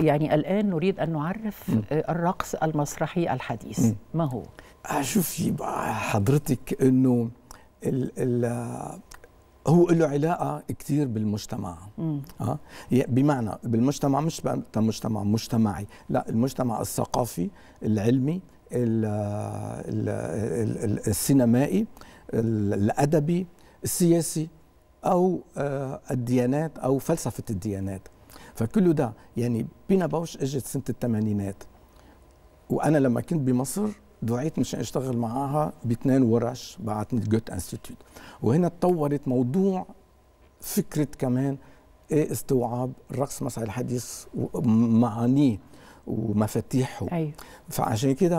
يعني الآن نريد أن نعرف م. آه، الرقص المسرحي الحديث م. ما هو؟ آه، شوفي حضرتك أنه ال ال هو له علاقة كثير بالمجتمع أه؟ بمعنى بالمجتمع مش مجتمع مجتمعي لا المجتمع الثقافي العلمي الـ الـ السينمائي الأدبي السياسي أو آه، الديانات أو فلسفة الديانات فكل ده يعني بينا باوش اجت سنه الثمانينات وانا لما كنت بمصر دعيت مشان اشتغل معاها باثنين ورش بعتني الجوت انستيتوت وهنا تطورت موضوع فكره كمان ايه استوعاب الرقص المسرحي الحديث ومعانيه ومفاتيحه أيوه. فعشان كده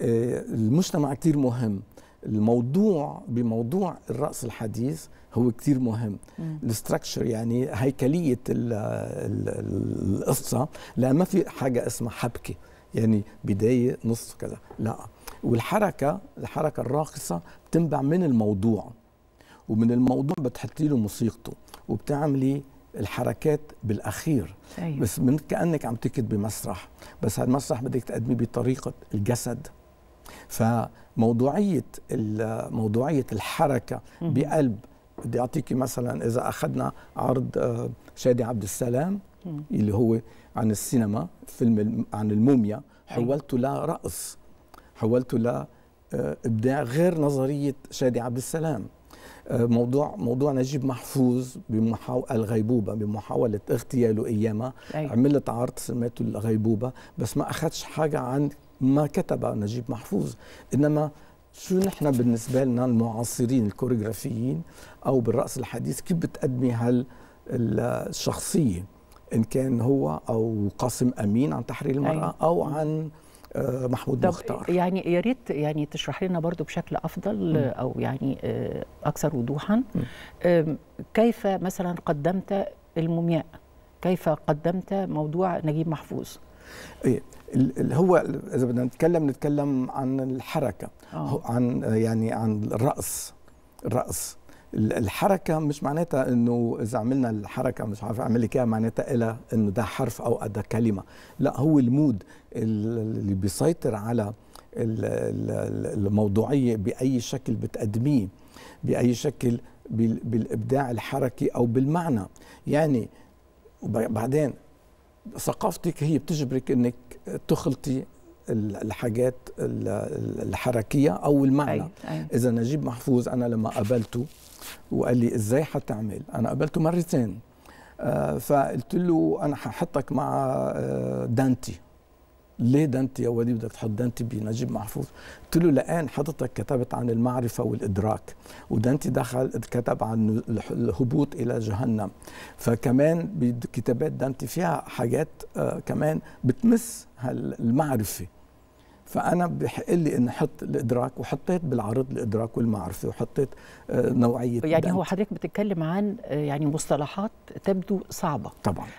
آه، المجتمع كتير مهم الموضوع بموضوع الرأس الحديث هو كثير مهم الاستراكشر يعني هيكلية القصة لا ما في حاجة اسمها حبكة يعني بداية نص كذا لا والحركة الحركة الراقصة بتنبع من الموضوع ومن الموضوع بتحطي له موسيقته وبتعملي الحركات بالاخير أيوة. بس من كانك عم تكتبي مسرح بس هالمسرح بدك تقدميه بطريقه الجسد فموضوعية موضوعية الحركة بقلب بدي أعطيكي مثلا إذا أخذنا عرض آه، شادي عبد السلام اللي هو عن السينما فيلم عن الموميا حولته لرقص حولته لابداع آه، غير نظريه شادي عبد السلام آه، موضوع موضوع نجيب محفوظ بمحاوله الغيبوبه بمحاوله اغتياله ايامها أي. أيوة. عملت عرض سميته الغيبوبه بس ما اخذش حاجه عن ما كتب نجيب محفوظ انما شو نحن بالنسبه لنا المعاصرين الكوريغرافيين او بالرقص الحديث كيف بتقدمي هال الشخصيه ان كان هو او قاسم امين عن تحرير المراه أي. أيوة. او عن آه، محمود مختار يعني يا ريت يعني تشرح لنا برضو بشكل افضل م. او يعني آه، اكثر وضوحا م. كيف مثلا قدمت المومياء كيف قدمت موضوع نجيب محفوظ إيه هو اذا بدنا نتكلم نتكلم عن الحركه أوه. عن يعني عن الراس الراس الحركه مش معناتها انه اذا عملنا الحركه مش عارف اعمل لك اياها معناتها إلا انه ده حرف او ده كلمه لا هو المود اللي بيسيطر على الموضوعيه باي شكل بتقدميه باي شكل بالابداع الحركي او بالمعنى يعني وبعدين ثقافتك هي بتجبرك انك تخلطي الحاجات الحركيه او المعنى أي. أيوة، أيوة. اذا نجيب محفوظ انا لما قابلته وقال لي ازاي حتعمل انا قابلته مرتين آه، فقلت له انا ححطك مع آه، دانتي ليه دانتي يا وليد بدك تحط دانتي بنجيب محفوظ؟ قلت له لان حضرتك كتبت عن المعرفه والادراك ودانتي دخل كتب عن الهبوط الى جهنم فكمان بكتابات دانتي فيها حاجات آه، كمان بتمس المعرفه فانا بحق لي اني احط الادراك وحطيت بالعرض الادراك والمعرفه وحطيت آه، نوعيه يعني هو حضرتك بتتكلم عن آه، يعني مصطلحات تبدو صعبه طبعا